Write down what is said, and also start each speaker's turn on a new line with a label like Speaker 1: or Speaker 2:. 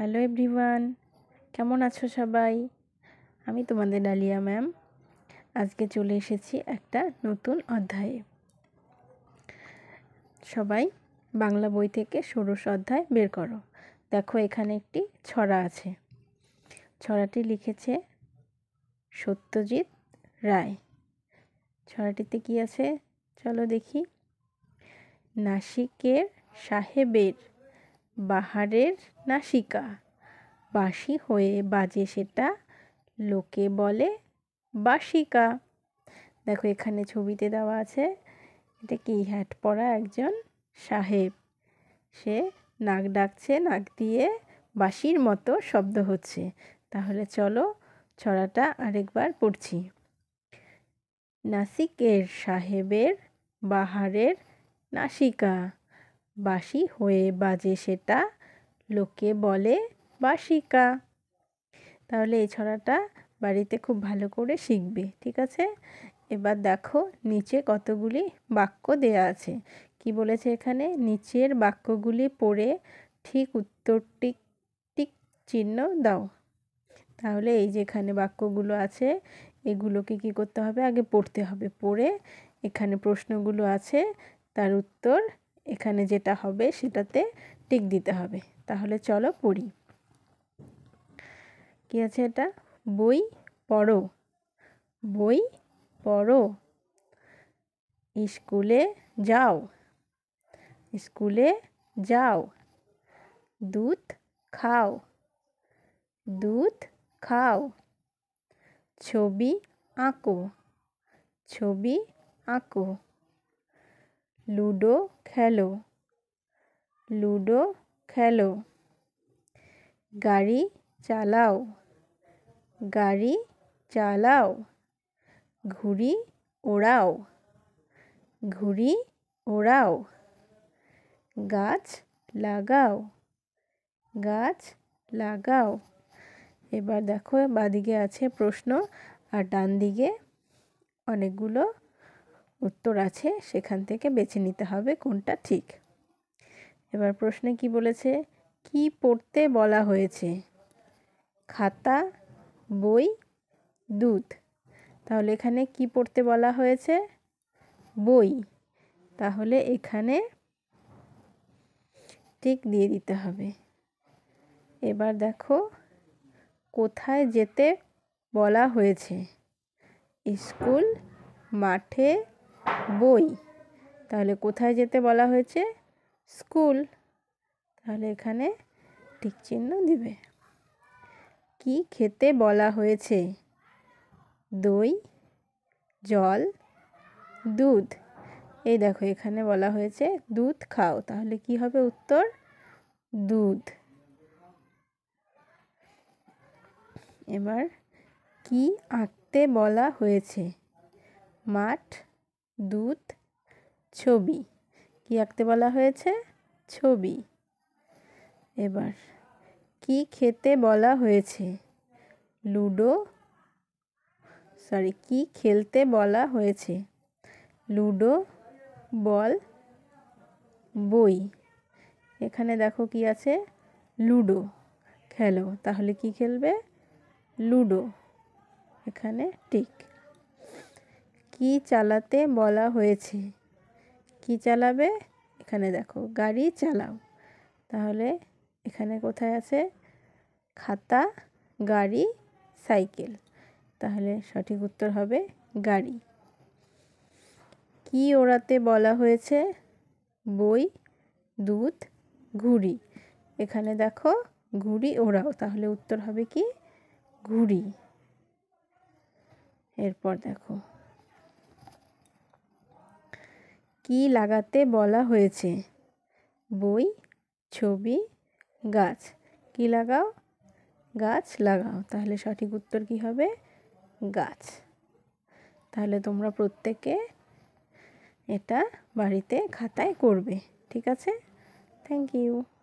Speaker 1: hello everyone কেমন আছো সবাই আমি তোমাদের ডালিয়া ম্যাম আজকে চলে এসেছি একটা নতুন অধ্যায়ে সবাই বাংলা বই থেকে ষোড়শ অধ্যায় বের করো দেখো এখানে একটি ছড়া আছে ছড়াটি লিখেছে সত্যজিৎ রায় ছড়াটিতে কি আছে চলো দেখি নাসিকের সাহেবের বাহারের নাসিকা বাঁশি হয়ে বাজে সেটা লোকে বলে বাসিকা দেখো এখানে ছবিতে দেওয়া আছে এটা কি হ্যাট পরা একজন সাহেব সে নাক ডাকছে নাক দিয়ে বাঁশির মতো শব্দ হচ্ছে তাহলে চলো ছড়াটা আরেকবার পড়ছি নাসিকের সাহেবের বাহারের নাসিকা বাসি হয়ে বাজে সেটা লোকে বলে বাসিকা তাহলে এই ছড়াটা বাড়িতে খুব ভালো করে শিখবে ঠিক আছে এবার দেখো নিচে কতগুলি বাক্য দেয়া আছে কি বলেছে এখানে নিচের বাক্যগুলি পড়ে ঠিক উত্তরটি টিক চিহ্ন দাও তাহলে এই যেখানে বাক্যগুলো আছে এগুলোকে কি করতে হবে আগে পড়তে হবে পড়ে এখানে প্রশ্নগুলো আছে তার উত্তর এখানে যেটা হবে সেটাতে টিক দিতে হবে তাহলে চলো পড়ি কী আছে এটা বই পড়ো বই পড়ো স্কুলে যাও স্কুলে যাও দুধ খাও দুধ খাও ছবি আঁকো ছবি আঁকো লুডো খেলো লুডো খেলো গাড়ি চালাও গাড়ি চালাও ঘুড়ি ওড়াও ঘুড়ি ওড়াও গাছ লাগাও গাছ লাগাও এবার দেখো বাঁদিকে আছে প্রশ্ন আর ডান দিকে অনেকগুলো উত্তর আছে সেখান থেকে বেছে নিতে হবে কোনটা ঠিক এবার প্রশ্নে কি বলেছে কি পড়তে বলা হয়েছে খাতা বই দুধ তাহলে এখানে কি পড়তে বলা হয়েছে বই তাহলে এখানে টিক দিয়ে দিতে হবে এবার দেখো কোথায় যেতে বলা হয়েছে স্কুল মাঠে বই তাহলে কোথায় যেতে বলা হয়েছে স্কুল তাহলে এখানে টিক চিহ্ন দিবে কি খেতে বলা হয়েছে দই জল দুধ এই দেখো এখানে বলা হয়েছে দুধ খাও তাহলে কি হবে উত্তর দুধ এবার কি আঁকতে বলা হয়েছে মাঠ দূত ছবি কি আঁকতে বলা হয়েছে ছবি এবার কি খেতে বলা হয়েছে লুডো সরি কি খেলতে বলা হয়েছে লুডো বল বই এখানে দেখো কি আছে লুডো খেলো তাহলে কি খেলবে লুডো এখানে টিক কি চালাতে বলা হয়েছে কি চালাবে এখানে দেখো গাড়ি চালাও তাহলে এখানে কোথায় আছে খাতা গাড়ি সাইকেল তাহলে সঠিক উত্তর হবে গাড়ি কি ওড়াতে বলা হয়েছে বই দুধ ঘুড়ি এখানে দেখো ঘুড়ি ওড়াও তাহলে উত্তর হবে কি ঘুড়ি এরপর দেখো কি লাগাতে বলা হয়েছে বই ছবি গাছ কি লাগাও গাছ লাগাও তাহলে সঠিক উত্তর কি হবে গাছ তাহলে তোমরা প্রত্যেকে এটা বাড়িতে খাতায় করবে ঠিক আছে থ্যাংক ইউ